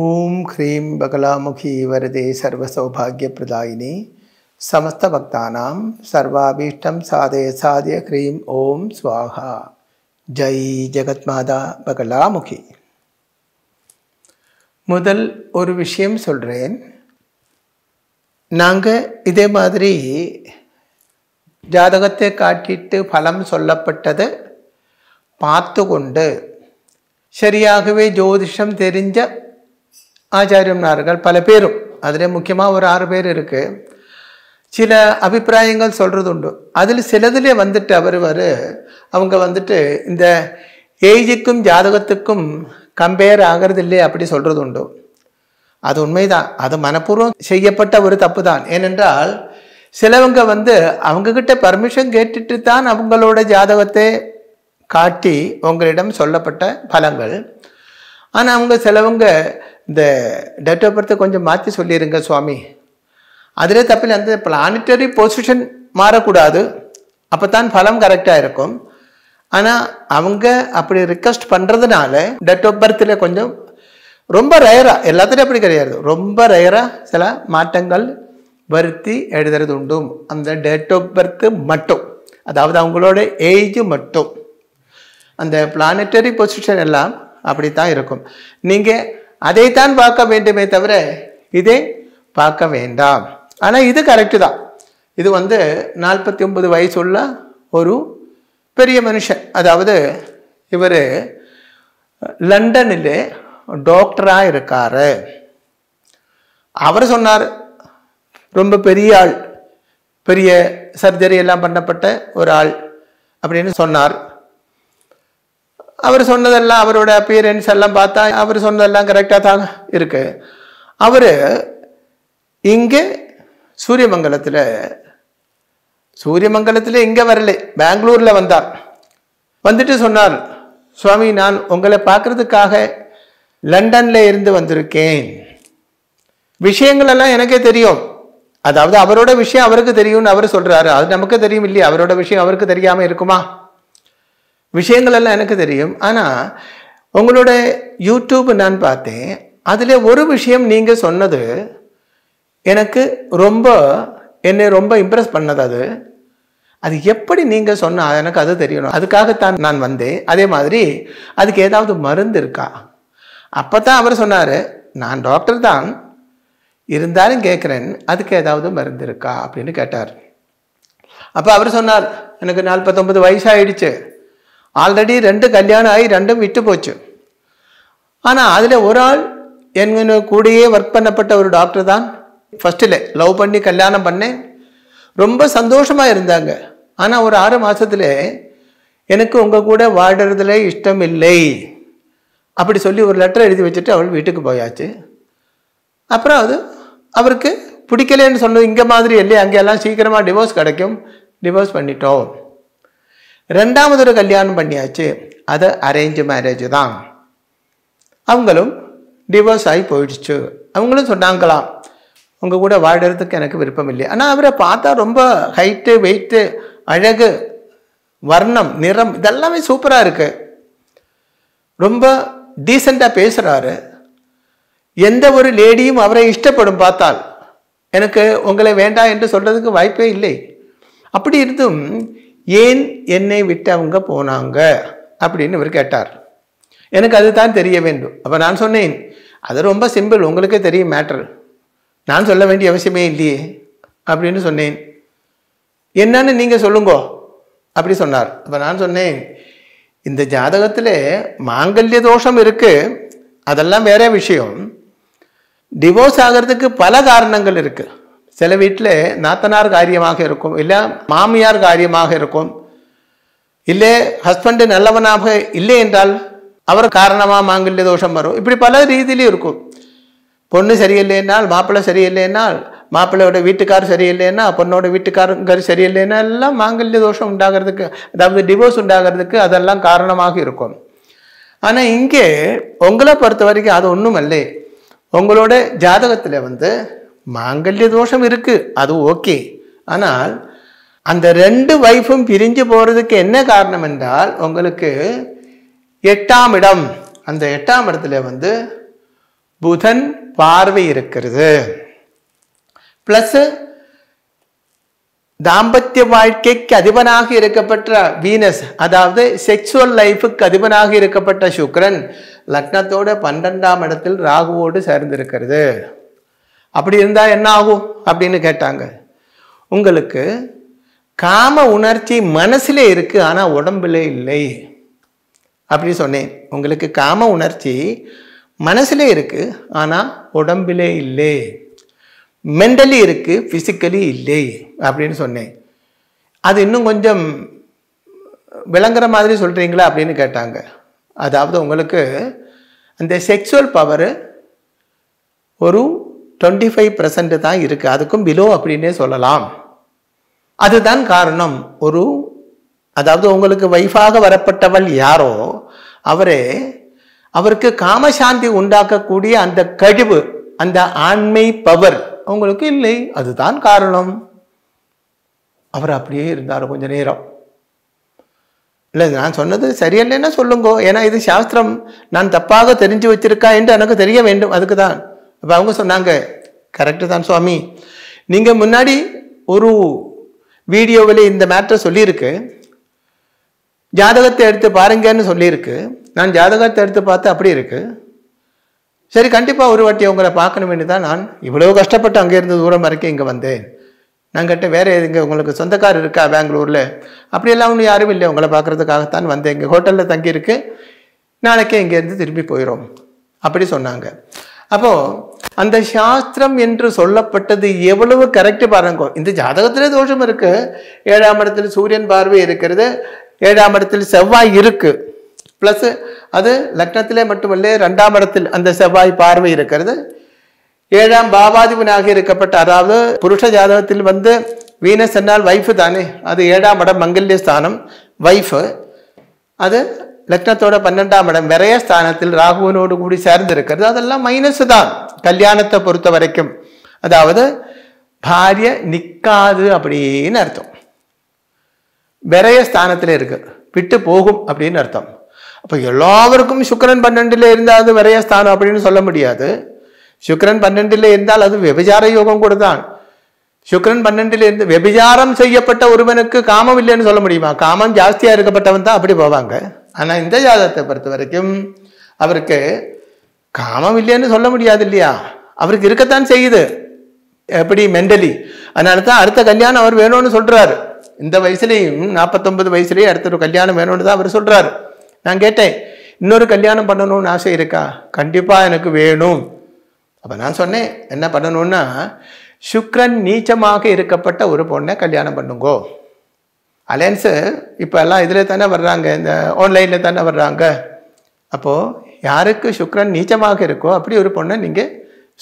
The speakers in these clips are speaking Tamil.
ஓம் ஹ்ரீம் பகலாமுகி வரதே சமஸ்த சமஸ்தபக்தானாம் சர்வாபீஷ்டம் சாதய சாதய ஹ்ரீம் ஓம் ஸ்வாகா ஜெய் ஜெகத்மாதா பகலாமுகி முதல் ஒரு விஷயம் சொல்கிறேன் நாங்கள் இதே மாதிரி ஜாதகத்தை காட்டிட்டு பலம் சொல்லப்பட்டது பார்த்து கொண்டு சரியாகவே ஜோதிஷம் தெரிஞ்ச ஆச்சாரியம்னார்கள் பல பேரும் அதில் முக்கியமாக ஒரு ஆறு பேர் இருக்குது சில அபிப்பிராயங்கள் சொல்கிறது உண்டு அதில் சிலதிலே வந்துட்டு அவர் வரு அவங்க வந்துட்டு இந்த ஏஜுக்கும் ஜாதகத்துக்கும் கம்பேர் ஆகிறது இல்லையே அப்படி சொல்கிறது உண்டு அது உண்மைதான் அது மனப்பூர்வம் செய்யப்பட்ட ஒரு தப்பு தான் ஏனென்றால் சிலவங்க வந்து அவங்கக்கிட்ட பர்மிஷன் கேட்டுட்டு தான் அவங்களோட ஜாதகத்தை காட்டி உங்களிடம் சொல்லப்பட்ட பலங்கள் ஆனால் அவங்க சிலவங்க இந்த டேட் ஆஃப் பர்த்தை கொஞ்சம் மாற்றி சொல்லிடுங்க சுவாமி அதிலே தப்பில் அந்த பிளானிட்டரி பொசிஷன் மாறக்கூடாது அப்போ தான் பலம் கரெக்டாக இருக்கும் ஆனால் அவங்க அப்படி ரிக்வஸ்ட் பண்ணுறதுனால டேட் ஆஃப் பர்த்தில் கொஞ்சம் ரொம்ப ரயராக எல்லாத்துலேயும் அப்படி கிடையாது ரொம்ப ரயராக சில மாற்றங்கள் வருத்தி எழுதுறது உண்டும் அந்த டேட் ஆஃப் பர்த்து மட்டும் அதாவது அவங்களோட ஏஜ் மட்டும் அந்த பிளானட்டரி பொசிஷன் எல்லாம் அப்படி தான் இருக்கும் நீங்கள் அதைத்தான் பார்க்க வேண்டுமே தவிர இதை பார்க்க வேண்டாம் ஆனால் இது கரெக்டு தான் இது வந்து நாற்பத்தி ஒன்பது வயசுள்ள ஒரு பெரிய மனுஷன் அதாவது இவர் லண்டனில் டாக்டராக இருக்கார் அவர் சொன்னார் ரொம்ப பெரிய ஆள் பெரிய சர்ஜரி எல்லாம் பண்ணப்பட்ட ஒரு ஆள் அப்படின்னு சொன்னார் அவர் சொன்னதெல்லாம் அவரோட அப்பியரன்ஸ் எல்லாம் பார்த்தா அவர் சொன்னதெல்லாம் கரெக்டாக தான் இருக்கு அவர் இங்கே சூரியமங்கலத்தில் சூரியமங்கலத்தில் இங்கே வரலை பெங்களூரில் வந்தார் வந்துட்டு சொன்னார் சுவாமி நான் உங்களை பார்க்குறதுக்காக லண்டனில் இருந்து வந்திருக்கேன் விஷயங்களெல்லாம் எனக்கே தெரியும் அதாவது அவரோட விஷயம் அவருக்கு தெரியும்னு அவர் சொல்கிறாரு அது நமக்கு தெரியும் இல்லையா அவரோட விஷயம் அவருக்கு தெரியாமல் இருக்குமா விஷயங்கள் எல்லாம் எனக்கு தெரியும் ஆனால் உங்களோட யூடியூப் நான் பார்த்தேன் அதில் ஒரு விஷயம் நீங்கள் சொன்னது எனக்கு ரொம்ப என்னை ரொம்ப இம்ப்ரெஸ் பண்ணது அது அது எப்படி நீங்கள் சொன்னால் எனக்கு அது தெரியணும் அதுக்காகத்தான் நான் வந்தேன் அதே மாதிரி அதுக்கு ஏதாவது மருந்து இருக்கா அப்போ தான் அவர் சொன்னார் நான் டாக்டர் தான் இருந்தாலும் கேட்குறேன் அதுக்கு ஏதாவது மருந்து இருக்கா அப்படின்னு கேட்டார் அப்போ அவர் சொன்னார் எனக்கு நாற்பத்தொம்பது வயசாகிடுச்சு ஆல்ரெடி ரெண்டு கல்யாணம் ஆகி ரெண்டும் விட்டு போச்சு ஆனால் அதில் ஒரு ஆள் என் கூடயே ஒர்க் பண்ணப்பட்ட ஒரு டாக்டர் தான் ஃபஸ்ட்டில் லவ் பண்ணி கல்யாணம் பண்ணேன் ரொம்ப சந்தோஷமாக இருந்தாங்க ஆனால் ஒரு ஆறு மாதத்தில் எனக்கு உங்கள் கூட வாடுறதுல இஷ்டம் இல்லை அப்படி சொல்லி ஒரு லெட்டர் எழுதி வச்சுட்டு அவள் வீட்டுக்கு போயாச்சு அப்புறம் அது அவருக்கு பிடிக்கலைன்னு சொன்னது இங்கே மாதிரி இல்லையே அங்கெல்லாம் சீக்கிரமாக டிவோர்ஸ் கிடைக்கும் டிவோர்ஸ் பண்ணிட்டோம் ஒரு கல்யாணம் பண்ணியாச்சு அது அரேஞ்ச் மேரேஜ் தான் அவங்களும் டிவோர்ஸ் ஆகி போயிடுச்சு அவங்களும் சொன்னாங்களாம் உங்கள் கூட வாழறதுக்கு எனக்கு விருப்பம் இல்லை ஆனால் அவரை பார்த்தா ரொம்ப ஹைட்டு வெயிட்டு அழகு வர்ணம் நிறம் இதெல்லாமே சூப்பராக இருக்குது ரொம்ப டீசெண்டாக பேசுகிறாரு எந்த ஒரு லேடியும் அவரை இஷ்டப்படும் பார்த்தால் எனக்கு உங்களை வேண்டாம் என்று சொல்கிறதுக்கு வாய்ப்பே இல்லை அப்படி இருந்தும் ஏன் என்னை விட்டு அவங்க போனாங்க அப்படின்னு இவர் கேட்டார் எனக்கு அதுதான் தெரிய வேண்டும் அப்போ நான் சொன்னேன் அது ரொம்ப சிம்பிள் உங்களுக்கே தெரியும் மேட்ரு நான் சொல்ல வேண்டிய அவசியமே இல்லையே அப்படின்னு சொன்னேன் என்னன்னு நீங்கள் சொல்லுங்கோ அப்படி சொன்னார் அப்போ நான் சொன்னேன் இந்த ஜாதகத்தில் மாங்கல்ய தோஷம் இருக்குது அதெல்லாம் வேற விஷயம் டிவோர்ஸ் ஆகிறதுக்கு பல காரணங்கள் இருக்குது சில வீட்டில் நாத்தனார் காரியமாக இருக்கும் இல்லை மாமியார் காரியமாக இருக்கும் இல்லை ஹஸ்பண்டு நல்லவனாக இல்லை என்றால் அவர் காரணமாக மாங்கல்ய தோஷம் வரும் இப்படி பல ரீதியிலும் இருக்கும் பொண்ணு சரியில்லைனால் மாப்பிள்ளை சரியில்லைன்னால் மாப்பிள்ளையோட வீட்டுக்கார் சரியில்லைன்னா பொண்ணோட வீட்டுக்காரங்க சரியில்லைன்னா எல்லாம் மாங்கல்ய தோஷம் உண்டாகிறதுக்கு அதாவது டிவோர்ஸ் உண்டாகிறதுக்கு அதெல்லாம் காரணமாக இருக்கும் ஆனால் இங்கே உங்களை பொறுத்த வரைக்கும் அது ஒன்றும் இல்லை உங்களோட ஜாதகத்தில் வந்து மாங்கல்ய தோஷம் இருக்குது அது ஓகே ஆனால் அந்த ரெண்டு வைஃபும் பிரிஞ்சு போகிறதுக்கு என்ன காரணம் என்றால் உங்களுக்கு எட்டாம் இடம் அந்த எட்டாம் இடத்துல வந்து புதன் பார்வை இருக்கிறது ப்ளஸ்ஸு தாம்பத்திய வாழ்க்கைக்கு அதிபனாக இருக்கப்பட்ட வீனஸ் அதாவது செக்ஷுவல் லைஃபுக்கு அதிபனாக இருக்கப்பட்ட சுக்ரன் லக்னத்தோட பன்னெண்டாம் இடத்தில் ராகுவோடு சேர்ந்திருக்கிறது அப்படி இருந்தால் என்ன ஆகும் அப்படின்னு கேட்டாங்க உங்களுக்கு காம உணர்ச்சி மனசில் இருக்குது ஆனால் உடம்புல இல்லை அப்படி சொன்னேன் உங்களுக்கு காம உணர்ச்சி மனசில் இருக்குது ஆனால் உடம்பிலே இல்லை மென்டலி இருக்குது ஃபிசிக்கலி இல்லை அப்படின்னு சொன்னேன் அது இன்னும் கொஞ்சம் விளங்குற மாதிரி சொல்கிறீங்களா அப்படின்னு கேட்டாங்க அதாவது உங்களுக்கு அந்த செக்ஷுவல் பவர் ஒரு டுவெண்ட்டி ஃபைவ் பர்சன்ட் தான் இருக்குது அதுக்கும் பிலோ அப்படின்னே சொல்லலாம் அதுதான் காரணம் ஒரு அதாவது உங்களுக்கு வைஃபாக வரப்பட்டவள் யாரோ அவரே அவருக்கு காமசாந்தி உண்டாக்கக்கூடிய அந்த கழிவு அந்த ஆண்மை பவர் அவங்களுக்கு இல்லை அதுதான் காரணம் அவர் அப்படியே இருந்தார் கொஞ்ச நேரம் இல்லை நான் சொன்னது சரியில்லைன்னா சொல்லுங்க ஏன்னா இது சாஸ்திரம் நான் தப்பாக தெரிஞ்சு வச்சிருக்கா என்று எனக்கு தெரிய வேண்டும் அதுக்கு தான் அப்போ அவங்க சொன்னாங்க கரெக்டு தான் சுவாமி நீங்கள் முன்னாடி ஒரு வீடியோவில் இந்த மேட்ரை சொல்லியிருக்கு ஜாதகத்தை எடுத்து பாருங்கன்னு சொல்லியிருக்கு நான் ஜாதகத்தை எடுத்து பார்த்து அப்படி இருக்குது சரி கண்டிப்பாக ஒரு வாட்டி உங்களை வேண்டி தான் நான் இவ்வளோ கஷ்டப்பட்டு அங்கேருந்து தூரம் வரைக்கும் இங்கே வந்தேன் நான் கேட்டேன் வேறு எதுங்க உங்களுக்கு சொந்தக்கார் இருக்கா பெங்களூரில் அப்படியெல்லாம் ஒன்றும் யாரும் இல்லை உங்களை பார்க்குறதுக்காகத்தான் வந்தேன் இங்கே ஹோட்டலில் தங்கியிருக்கு நாளைக்கே இங்கேருந்து திரும்பி போயிடும் அப்படி சொன்னாங்க அப்போ அந்த சாஸ்திரம் என்று சொல்லப்பட்டது எவ்வளவு கரெக்டு பாருங்க இந்த ஜாதகத்திலே தோஷம் இருக்கு ஏழாம் இடத்துல சூரியன் பார்வை இருக்கிறது ஏழாம் இடத்துல செவ்வாய் இருக்கு பிளஸ் அது லக்னத்திலே மட்டுமல்ல ரெண்டாம் இடத்தில் அந்த செவ்வாய் பார்வை இருக்கிறது ஏழாம் பாவாதிபனாக இருக்கப்பட்ட அதாவது புருஷ ஜாதகத்தில் வந்து வீனஸ் என்னால் வைஃபு தானே அது ஏழாம் இடம் மங்கல்ய ஸ்தானம் வைஃபு அது லக்னத்தோட பன்னெண்டாம் இடம் விரைய ஸ்தானத்தில் ராகுவனோடு கூடி சேர்ந்து இருக்கிறது அதெல்லாம் மைனஸ் தான் கல்யாணத்தை பொறுத்த வரைக்கும் அதாவது பாரிய நிற்காது அப்படின்னு அர்த்தம் விரைய ஸ்தானத்தில் இருக்கு விட்டு போகும் அப்படின்னு அர்த்தம் அப்போ எல்லாருக்கும் சுக்கரன் பன்னெண்டில் இருந்தால் அது விரைய ஸ்தானம் அப்படின்னு சொல்ல முடியாது சுக்கரன் பன்னெண்டில் இருந்தால் அது விபச்சார யோகம் கூட தான் சுக்கரன் பன்னெண்டில் இருந்து வெபிசாரம் செய்யப்பட்ட ஒருவனுக்கு காமம் இல்லைன்னு சொல்ல முடியுமா காமம் ஜாஸ்தியாக இருக்கப்பட்டவன் தான் அப்படி போவாங்க ஆனால் இந்த ஜாதகத்தை பொறுத்த வரைக்கும் அவருக்கு காமம் இல்லைன்னு சொல்ல முடியாது இல்லையா அவருக்கு இருக்கத்தான் செய்யுது எப்படி மென்டலி அதனால தான் அடுத்த கல்யாணம் அவர் வேணும்னு சொல்கிறாரு இந்த வயசுலேயும் நாற்பத்தொம்பது வயசுலேயும் அடுத்த ஒரு கல்யாணம் வேணும்னு தான் அவர் சொல்கிறாரு நான் கேட்டேன் இன்னொரு கல்யாணம் பண்ணணும்னு ஆசை இருக்கா கண்டிப்பாக எனக்கு வேணும் அப்போ நான் சொன்னேன் என்ன பண்ணணும்னா சுக்ரன் நீச்சமாக இருக்கப்பட்ட ஒரு பொண்ணை கல்யாணம் பண்ணுங்கோ அலையன்ஸு இப்போ எல்லாம் இதில் தானே வர்றாங்க இந்த ஆன்லைனில் தானே வர்றாங்க அப்போது யாருக்கு சுக்ரன் நீச்சமாக இருக்கோ அப்படி ஒரு பொண்ணை நீங்கள்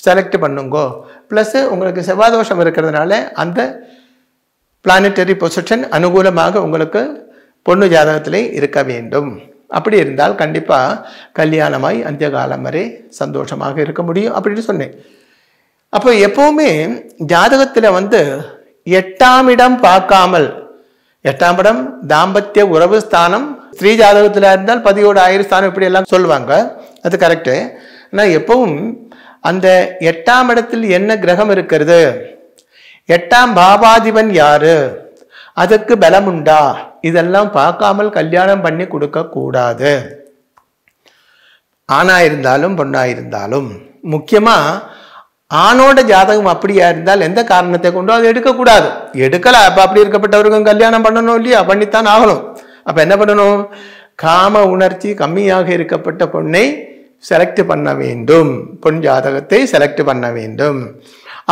செலக்ட் பண்ணுங்கோ ப்ளஸ்ஸு உங்களுக்கு செவ்வாதோஷம் இருக்கிறதுனால அந்த பிளானட்டரி பொசிஷன் அனுகூலமாக உங்களுக்கு பொண்ணு ஜாதகத்திலே இருக்க வேண்டும் அப்படி இருந்தால் கண்டிப்பாக கல்யாணமாய் அந்திய காலம் வரை சந்தோஷமாக இருக்க முடியும் அப்படின்னு சொன்னேன் அப்போ எப்போவுமே ஜாதகத்தில் வந்து எட்டாம் இடம் பார்க்காமல் எட்டாம் படம் தாம்பத்திய உறவு ஸ்தானம் ஸ்ரீ ஜாதகத்தில் இருந்தால் பதிவோடு ஆயிரம் ஸ்தானம் இப்படி எல்லாம் சொல்லுவாங்க அது கரெக்டு ஆனால் எப்பவும் அந்த எட்டாம் இடத்தில் என்ன கிரகம் இருக்கிறது எட்டாம் பாபாதிபன் யாரு அதுக்கு பலம் உண்டா இதெல்லாம் பார்க்காமல் கல்யாணம் பண்ணி கொடுக்கக்கூடாது ஆணாக இருந்தாலும் பொண்ணாக இருந்தாலும் முக்கியமாக ஆணோட ஜாதகம் அப்படியா இருந்தால் எந்த காரணத்தை கொண்டும் அதை எடுக்கக்கூடாது எடுக்கல அப்போ அப்படி இருக்கப்பட்டவருக்கும் கல்யாணம் பண்ணணும் இல்லையா பண்ணித்தான் ஆகணும் அப்போ என்ன பண்ணணும் காம உணர்ச்சி கம்மியாக இருக்கப்பட்ட பொண்ணை செலக்ட் பண்ண வேண்டும் பொன் ஜாதகத்தை செலக்ட் பண்ண வேண்டும்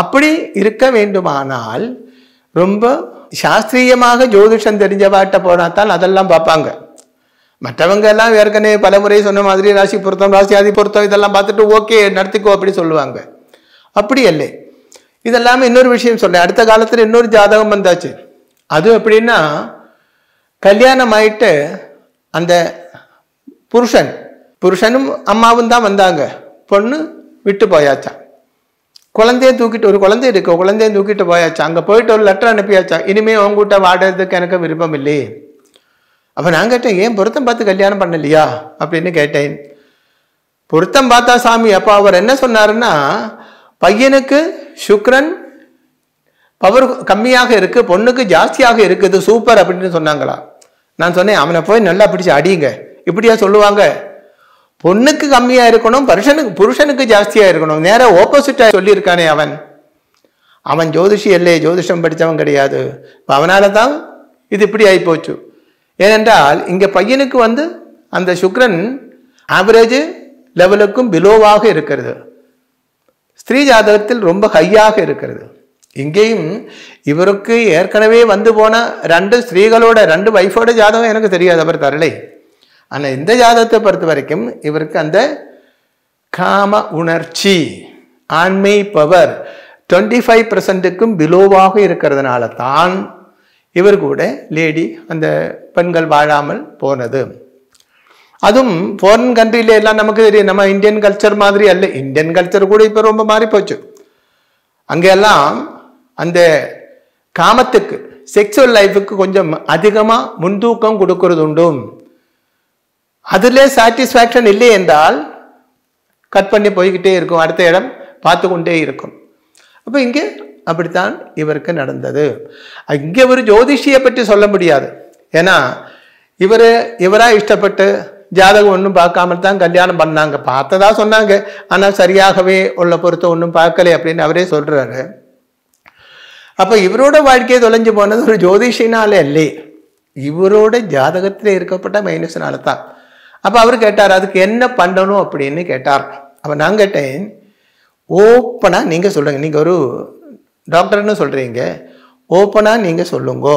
அப்படி இருக்க வேண்டுமானால் ரொம்ப சாஸ்திரியமாக ஜோதிஷம் தெரிஞ்சவாட்ட போனாத்தான் அதெல்லாம் பார்ப்பாங்க மற்றவங்க எல்லாம் ஏற்கனவே பல முறை சொன்ன மாதிரி ராசி பொருத்தம் ராசி ஆதி பொருத்தம் இதெல்லாம் பார்த்துட்டு ஓகே நடத்திக்கோ அப்படி சொல்லுவாங்க அப்படியല്ലേ இதெல்லாமே இன்னொரு விஷயம் சொன்னேன் அடுத்த காலத்தில் இன்னொரு ஜாதகம் வந்தாச்சு அது எப்படின்னா கல்யாணம் ஆயிட்டு அந்த புருஷன் புருஷனும் அம்மாவும் தான் வந்தாங்க பொண்ணு விட்டு போயாச்சா குழந்தைய தூக்கிட்டு ஒரு குழந்தை இருக்கு குழந்தைய தூக்கிட்டு போயாச்சா அங்கே போயிட்டு ஒரு லெட்டர் அனுப்பியாச்சா இனிமேல் உங்ககிட்ட வாடுறதுக்கு எனக்கு விருப்பம் இல்லையே அப்போ நான் கேட்டேன் ஏன் பொருத்தம் பார்த்து கல்யாணம் பண்ணலையா அப்படின்னு கேட்டேன் பொருத்தம் பார்த்தா சாமி அப்போ அவர் என்ன சொன்னாருன்னா பையனுக்கு சுக்ரன் பவர் கம்மியாக இருக்குது பொண்ணுக்கு ஜாஸ்தியாக இருக்குது சூப்பர் அப்படின்னு சொன்னாங்களா நான் சொன்னேன் அவனை போய் நல்லா பிடிச்சி அடியுங்க இப்படியா சொல்லுவாங்க பொண்ணுக்கு கம்மியாக இருக்கணும் புருஷனுக்கு புருஷனுக்கு ஜாஸ்தியாக இருக்கணும் நேராக ஆப்போசிட்டாக சொல்லியிருக்கானே அவன் அவன் ஜோதிஷி இல்லையே ஜோதிஷம் படித்தவன் கிடையாது இப்போ அவனால தான் இது இப்படி ஆகிப்போச்சு ஏனென்றால் இங்கே பையனுக்கு வந்து அந்த சுக்ரன் ஆவரேஜ் லெவலுக்கும் பிலோவாக இருக்கிறது ஸ்திரீ ஜாதகத்தில் ரொம்ப ஹையாக இருக்கிறது இங்கேயும் இவருக்கு ஏற்கனவே வந்து போன ரெண்டு ஸ்திரீகளோட ரெண்டு ஒய்ஃபோட ஜாதகம் எனக்கு தெரியாது அவர் தரலை ஆனால் இந்த ஜாதகத்தை பொறுத்த வரைக்கும் இவருக்கு அந்த காம உணர்ச்சி ஆண்மை பவர் டுவெண்ட்டி ஃபைவ் பர்சன்ட்டுக்கும் பிலோவாக இருக்கிறதுனால தான் இவர் கூட லேடி அந்த பெண்கள் வாழாமல் போனது அதுவும் ஃபாரின் கண்ட்ரியில எல்லாம் நமக்கு தெரியும் நம்ம இந்தியன் கல்ச்சர் மாதிரி அல்ல இந்தியன் கல்ச்சர் கூட இப்போ ரொம்ப மாறி போச்சு அங்கெல்லாம் அந்த காமத்துக்கு செக்ஷுவல் லைஃபுக்கு கொஞ்சம் அதிகமாக முன்தூக்கம் கொடுக்கறது உண்டும் அதில் சாட்டிஸ்ஃபேக்ஷன் இல்லை என்றால் கட் பண்ணி போய்கிட்டே இருக்கும் அடுத்த இடம் பார்த்து கொண்டே இருக்கும் அப்போ இங்கே அப்படித்தான் இவருக்கு நடந்தது இங்கே ஒரு ஜோதிஷியை பற்றி சொல்ல முடியாது ஏன்னா இவர் இவராக இஷ்டப்பட்டு ஜாதகம் ஒன்றும் பார்க்காம தான் கல்யாணம் பண்ணாங்க பார்த்ததா சொன்னாங்க ஆனால் சரியாகவே உள்ள பொருத்தம் ஒன்றும் பார்க்கலை அப்படின்னு அவரே சொல்கிறாரு அப்போ இவரோட வாழ்க்கையை தொலைஞ்சு போனது ஒரு ஜோதிஷினால இல்லை இவரோட ஜாதகத்தில் இருக்கப்பட்ட மைனஸ்னால தான் அப்போ அவர் கேட்டார் அதுக்கு என்ன பண்ணணும் அப்படின்னு கேட்டார் அப்போ நான் கேட்டேன் ஓப்பனாக நீங்கள் சொல்லுங்கள் நீங்கள் ஒரு டாக்டர்னு சொல்கிறீங்க ஓப்பனாக நீங்கள் சொல்லுங்க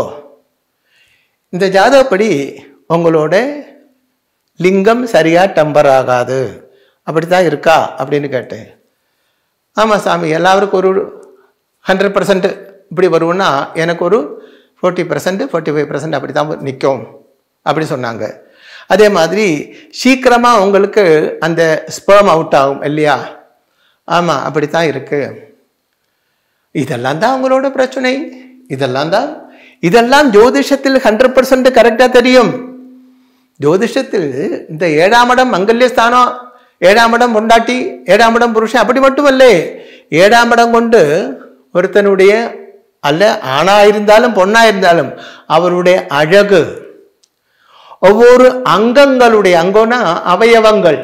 இந்த ஜாதகப்படி உங்களோட லிங்கம் சரியாக டம்பர் ஆகாது அப்படி தான் இருக்கா அப்படின்னு கேட்டேன் ஆமாம் சாமி எல்லாருக்கும் ஒரு ஹண்ட்ரட் பர்சன்ட் இப்படி வருவோம்னா எனக்கு ஒரு forty percent forty five percent அப்படி தான் நிற்கும் அப்படி சொன்னாங்க அதே மாதிரி சீக்கிரமாக உங்களுக்கு அந்த ஸ்பேம் அவுட் ஆகும் இல்லையா ஆமாம் அப்படி தான் இருக்குது இதெல்லாம் தான் அவங்களோட பிரச்சனை இதெல்லாம் தான் இதெல்லாம் ஜோதிஷத்தில் ஹண்ட்ரட் பர்சன்ட் கரெக்டாக தெரியும் ஜோதிஷத்தில் இந்த ஏழாம் இடம் மங்கல்யஸ்தானம் ஏழாம் இடம் பொண்டாட்டி ஏழாம் இடம் புருஷன் அப்படி மட்டுமல்லே ஏழாம் இடம் கொண்டு ஒருத்தனுடைய அல்ல ஆணாக இருந்தாலும் பொண்ணாக இருந்தாலும் அவருடைய அழகு ஒவ்வொரு அங்கங்களுடைய அங்கம்னா அவயவங்கள்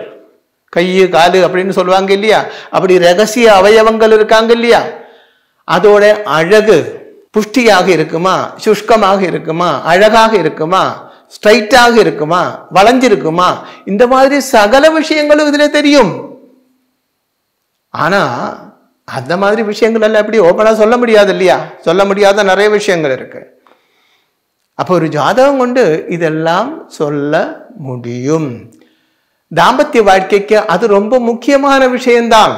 கை காலு அப்படின்னு சொல்லுவாங்க இல்லையா அப்படி ரகசிய அவயவங்கள் இருக்காங்க இல்லையா அதோட அழகு புஷ்டியாக இருக்குமா சுஷ்கமாக இருக்குமா அழகாக இருக்குமா ஸ்ட்ரைட்டாக இருக்குமா வளைஞ்சிருக்குமா இந்த மாதிரி சகல விஷயங்களும் இதில் தெரியும் ஆனால் அந்த மாதிரி விஷயங்கள் எல்லாம் எப்படி ஓப்பனாக சொல்ல முடியாது இல்லையா சொல்ல முடியாத நிறைய விஷயங்கள் இருக்கு அப்போ ஒரு ஜாதகம் கொண்டு இதெல்லாம் சொல்ல முடியும் தாம்பத்திய வாழ்க்கைக்கு அது ரொம்ப முக்கியமான விஷயம்தான்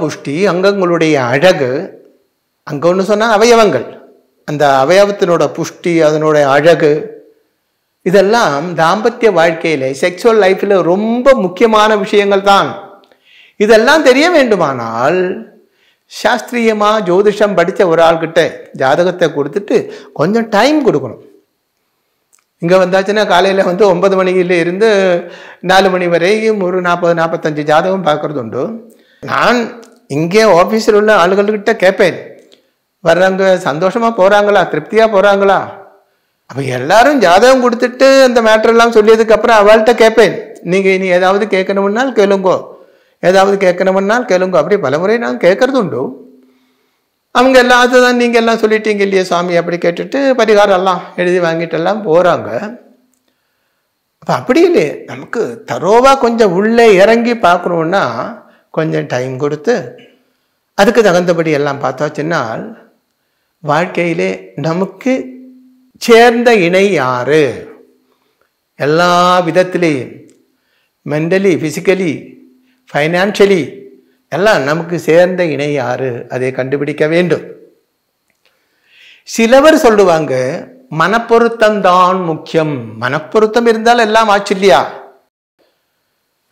புஷ்டி அங்கங்களுடைய அழகு அங்கே ஒன்று சொன்னால் அவயவங்கள் அந்த அவயவத்தினோட புஷ்டி அதனுடைய அழகு இதெல்லாம் தாம்பத்திய வாழ்க்கையில் செக்ஷுவல் லைஃப்பில் ரொம்ப முக்கியமான விஷயங்கள் தான் இதெல்லாம் தெரிய வேண்டுமானால் சாஸ்திரியமாக ஜோதிஷம் படித்த ஒரு ஆள்கிட்ட ஜாதகத்தை கொடுத்துட்டு கொஞ்சம் டைம் கொடுக்கணும் இங்கே வந்தாச்சுன்னா காலையில் வந்து ஒன்பது மணியில் இருந்து நாலு மணி வரைக்கும் ஒரு நாற்பது நாற்பத்தஞ்சு ஜாதகம் பார்க்குறது உண்டு நான் இங்கே ஆஃபீஸில் உள்ள ஆளுகள்கிட்ட கேட்பேன் வர்றவங்க சந்தோஷமாக போகிறாங்களா திருப்தியாக போகிறாங்களா அப்போ எல்லாரும் ஜாதகம் கொடுத்துட்டு அந்த மேட்ரெல்லாம் சொல்லியதுக்கப்புறம் அவள்கிட்ட கேட்பேன் நீங்கள் இனி ஏதாவது கேட்கணும்னால் கேளுங்கோ ஏதாவது கேட்கணும்னால் கேளுங்கோ அப்படி முறை நான் கேட்கறது உண்டு அவங்க எல்லாம் அதுதான் நீங்கள் எல்லாம் சொல்லிட்டீங்க இல்லையா சாமி அப்படி கேட்டுட்டு பரிகாரம் எல்லாம் எழுதி வாங்கிட்டு எல்லாம் போகிறாங்க அப்போ அப்படி இல்லையே நமக்கு தரோவாக கொஞ்சம் உள்ளே இறங்கி பார்க்கணுன்னா கொஞ்சம் டைம் கொடுத்து அதுக்கு தகுந்தபடி எல்லாம் பார்த்தாச்சுன்னால் வாழ்க்கையிலே நமக்கு சேர்ந்த இணை யாரு எல்லா விதத்திலையும் மென்டலி ஃபிசிக்கலி ஃபைனான்ஷியலி எல்லாம் நமக்கு சேர்ந்த இணை யாரு அதை கண்டுபிடிக்க வேண்டும் சிலவர் சொல்லுவாங்க மனப்பொருத்தம் தான் முக்கியம் மனப்பொருத்தம் இருந்தால் எல்லாம் ஆச்சு இல்லையா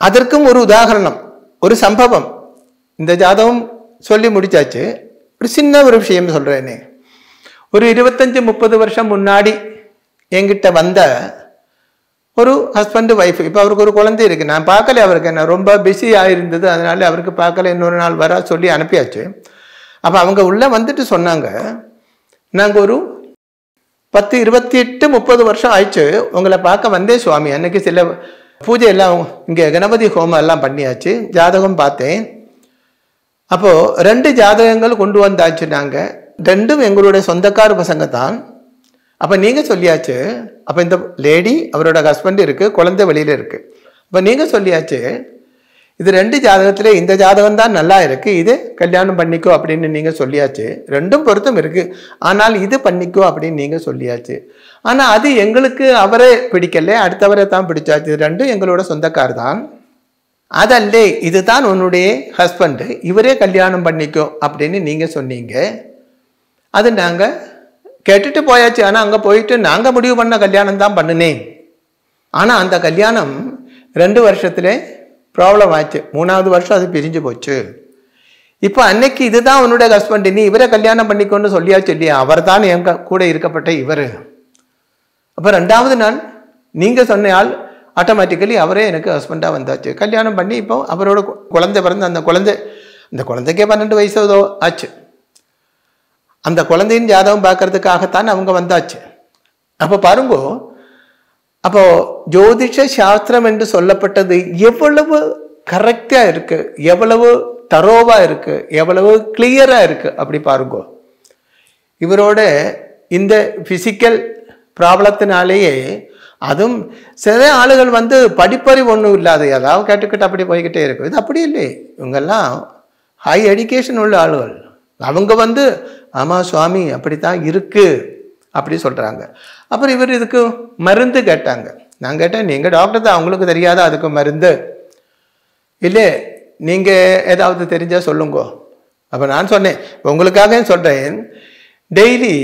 அதற்கும் ஒரு உதாகரணம் ஒரு சம்பவம் இந்த ஜாதகம் சொல்லி முடிச்சாச்சு ஒரு சின்ன ஒரு விஷயம் சொல்கிறேனே ஒரு இருபத்தஞ்சி முப்பது வருஷம் முன்னாடி என்கிட்ட வந்த ஒரு ஹஸ்பண்டு ஒய்ஃப் இப்போ அவருக்கு ஒரு குழந்தை இருக்குது நான் பார்க்கல அவருக்கு என்ன ரொம்ப பிஸி ஆகிருந்தது அதனால அவருக்கு பார்க்கல இன்னொரு நாள் வர சொல்லி அனுப்பியாச்சு அப்போ அவங்க உள்ளே வந்துட்டு சொன்னாங்க நாங்கள் ஒரு பத்து இருபத்தி எட்டு முப்பது வருஷம் ஆயிடுச்சு உங்களை பார்க்க வந்தே சுவாமி அன்னைக்கு சில பூஜை எல்லாம் இங்கே கணபதி ஹோமம் எல்லாம் பண்ணியாச்சு ஜாதகம் பார்த்தேன் அப்போது ரெண்டு ஜாதகங்கள் கொண்டு வந்தாச்சு நாங்கள் ரெண்டும் எங்களுடைய சொந்தக்கார பசங்க தான் அப்போ நீங்கள் சொல்லியாச்சு அப்போ இந்த லேடி அவரோட ஹஸ்பண்ட் இருக்குது குழந்தை வெளியில் இருக்குது அப்போ நீங்கள் சொல்லியாச்சு இது ரெண்டு ஜாதகத்தில் இந்த ஜாதகம் தான் நல்லா இருக்குது இது கல்யாணம் பண்ணிக்கோ அப்படின்னு நீங்கள் சொல்லியாச்சு ரெண்டும் பொருத்தம் இருக்குது ஆனால் இது பண்ணிக்கோ அப்படின்னு நீங்கள் சொல்லியாச்சு ஆனால் அது எங்களுக்கு அவரே பிடிக்கல அடுத்தவரை தான் பிடிச்சாச்சு இது ரெண்டும் எங்களோட சொந்தக்கார் தான் அதல்லே தான் உன்னுடைய ஹஸ்பண்டு இவரே கல்யாணம் பண்ணிக்கோ அப்படின்னு நீங்கள் சொன்னீங்க அது நாங்கள் கேட்டுட்டு போயாச்சு ஆனால் அங்கே போயிட்டு நாங்கள் முடிவு பண்ண கல்யாணம் தான் பண்ணினேன் ஆனால் அந்த கல்யாணம் ரெண்டு வருஷத்துல ப்ராப்ளம் ஆச்சு மூணாவது வருஷம் அது பிரிஞ்சு போச்சு இப்போ அன்னைக்கு இதுதான் உன்னுடைய ஹஸ்பண்ட் நீ இவரை கல்யாணம் பண்ணிக்கொண்டு சொல்லியாச்சு இல்லையா அவர் தான் என் கூட இருக்கப்பட்ட இவர் அப்போ ரெண்டாவது நாள் நீங்கள் சொன்ன ஆட்டோமேட்டிக்கலி அவரே எனக்கு ஹஸ்பண்டாக வந்தாச்சு கல்யாணம் பண்ணி இப்போ அவரோட குழந்தை பிறந்த அந்த குழந்தை அந்த குழந்தைக்கே பன்னெண்டு வயசோ ஆச்சு அந்த குழந்தையின் ஜாதகம் பார்க்கறதுக்காகத்தான் அவங்க வந்தாச்சு அப்போ பாருங்கோ அப்போ ஜோதிஷ சாஸ்திரம் என்று சொல்லப்பட்டது எவ்வளவு கரெக்டாக இருக்கு எவ்வளவு தரோவாக இருக்கு எவ்வளவு கிளியராக இருக்கு அப்படி பாருங்கோ இவரோட இந்த ஃபிசிக்கல் ப்ராப்ளத்தினாலேயே அதுவும் சில ஆளுகள் வந்து படிப்பறிவு ஒன்றும் இல்லாது ஏதாவது கேட்டுக்கிட்டு அப்படி போய்கிட்டே இருக்கும் இது அப்படி இல்லை இவங்கெல்லாம் ஹை எஜுகேஷன் உள்ள ஆளுகள் அவங்க வந்து ஆமாம் சுவாமி அப்படித்தான் இருக்குது அப்படி சொல்கிறாங்க அப்புறம் இவர் இதுக்கு மருந்து கேட்டாங்க நான் கேட்டேன் நீங்கள் டாக்டர் தான் அவங்களுக்கு தெரியாத அதுக்கு மருந்து இல்லை நீங்கள் ஏதாவது தெரிஞ்சால் சொல்லுங்க அப்போ நான் சொன்னேன் உங்களுக்காக சொல்கிறேன் டெய்லி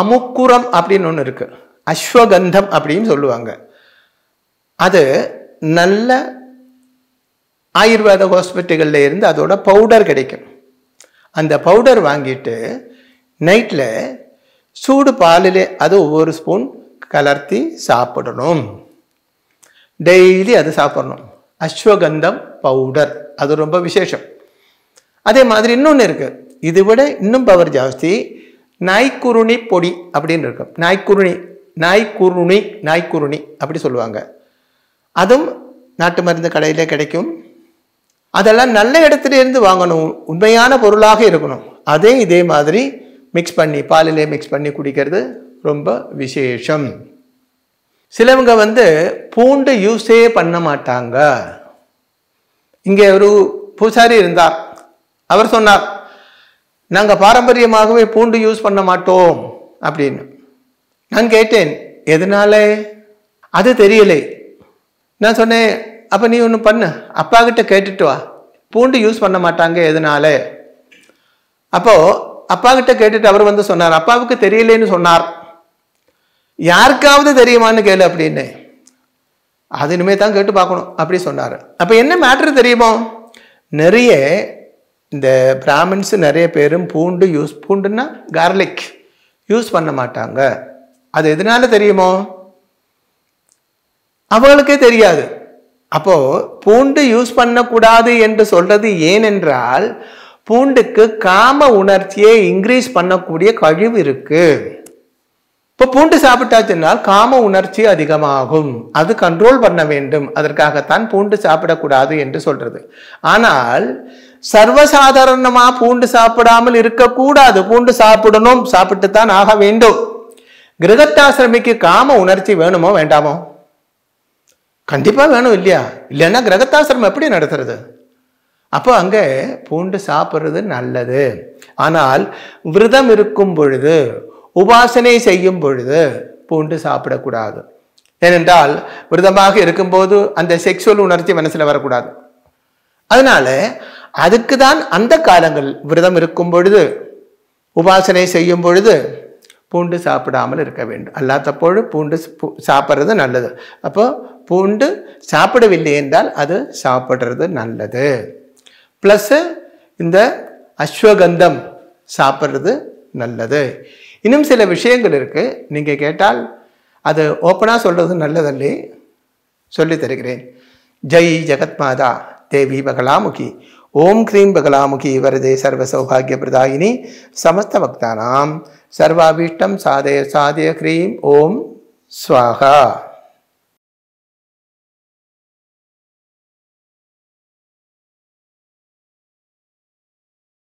அமுக்குரம் அப்படின்னு ஒன்று இருக்குது அஸ்வகந்தம் அப்படின்னு சொல்லுவாங்க அது நல்ல ஆயுர்வேத ஹாஸ்பிட்டல்களில் இருந்து அதோட பவுடர் கிடைக்கும் அந்த பவுடர் வாங்கிட்டு நைட்டில் சூடு பாலில் அது ஒவ்வொரு ஸ்பூன் கலர்த்தி சாப்பிடணும் டெய்லி அது சாப்பிடணும் அஸ்வகந்தம் பவுடர் அது ரொம்ப விசேஷம் அதே மாதிரி இன்னொன்று இருக்குது இது விட இன்னும் பவர் ஜாஸ்தி நாய்க்குருணி பொடி அப்படின்னு இருக்கும் நாய்க்குருணி நாய்க்குருணி நாய்க்குருணி அப்படி சொல்லுவாங்க அதுவும் நாட்டு மருந்து கடையில் கிடைக்கும் அதெல்லாம் நல்ல இடத்துல இருந்து வாங்கணும் உண்மையான பொருளாக இருக்கணும் அதே இதே மாதிரி மிக்ஸ் பண்ணி பாலிலே மிக்ஸ் பண்ணி குடிக்கிறது ரொம்ப விசேஷம் சிலவங்க வந்து பூண்டு யூஸே பண்ண மாட்டாங்க இங்கே ஒரு பூசாரி இருந்தார் அவர் சொன்னார் நாங்கள் பாரம்பரியமாகவே பூண்டு யூஸ் பண்ண மாட்டோம் அப்படின்னு நான் கேட்டேன் எதனால அது தெரியலை நான் சொன்னேன் அப்போ நீ ஒன்று பண்ணு அப்பா கிட்ட கேட்டுட்டு வா பூண்டு யூஸ் பண்ண மாட்டாங்க எதனால அப்போது அப்பா கிட்ட கேட்டுட்டு அவர் வந்து சொன்னார் அப்பாவுக்கு தெரியலேன்னு சொன்னார் யாருக்காவது தெரியுமான்னு கேளு அப்படின்னு அது இனிமே தான் கேட்டு பார்க்கணும் அப்படி சொன்னார் அப்போ என்ன மேட்ரு தெரியுமோ நிறைய இந்த பிராமின்ஸு நிறைய பேரும் பூண்டு யூஸ் பூண்டுன்னா கார்லிக் யூஸ் பண்ண மாட்டாங்க அது எதனால தெரியுமோ அவளுக்கே தெரியாது அப்போ பூண்டு யூஸ் பண்ணக்கூடாது என்று சொல்றது ஏனென்றால் பூண்டுக்கு காம உணர்ச்சியை இன்க்ரீஸ் பண்ணக்கூடிய கழிவு இருக்கு இப்போ பூண்டு சாப்பிட்டாச்சுனால் காம உணர்ச்சி அதிகமாகும் அது கண்ட்ரோல் பண்ண வேண்டும் அதற்காகத்தான் பூண்டு சாப்பிடக்கூடாது என்று சொல்றது ஆனால் சர்வசாதாரணமாக பூண்டு சாப்பிடாமல் இருக்கக்கூடாது பூண்டு சாப்பிடணும் சாப்பிட்டு தான் ஆக வேண்டும் கிரகத்தாசிரமிக்கு காம உணர்ச்சி வேணுமோ வேண்டாமோ கண்டிப்பாக வேணும் இல்லையா இல்லைன்னா கிரகத்தாசிரமம் எப்படி நடத்துறது அப்போ அங்கே பூண்டு சாப்பிட்றது நல்லது ஆனால் விரதம் இருக்கும் பொழுது உபாசனை செய்யும் பொழுது பூண்டு சாப்பிடக்கூடாது ஏனென்றால் விரதமாக இருக்கும்போது அந்த செக்ஷுவல் உணர்ச்சி மனசில் வரக்கூடாது அதனால அதுக்கு தான் அந்த காலங்கள் விரதம் இருக்கும் பொழுது உபாசனை செய்யும் பொழுது பூண்டு சாப்பிடாமல் இருக்க வேண்டும் அல்லாத்தப்போது பூண்டு சாப்பிட்றது நல்லது அப்போ பூண்டு சாப்பிடவில்லை என்றால் அது சாப்பிட்றது நல்லது ப்ளஸ்ஸு இந்த அஸ்வகந்தம் சாப்பிட்றது நல்லது இன்னும் சில விஷயங்கள் இருக்குது நீங்கள் கேட்டால் அது ஓப்பனாக சொல்கிறது நல்லதல்லே சொல்லி தருகிறேன் ஜெய் ஜெகத்மாதா தேவி பகலாமுகி ஓம் க்ரீம் பகலாமுகி வரதே சர்வ சௌபாகிய பிரதாயினி சமஸ்த பக்தானாம் சர்வாபீஷ்டம் சாதய சாதய க்ரீம் ஓம் ஸ்வாகா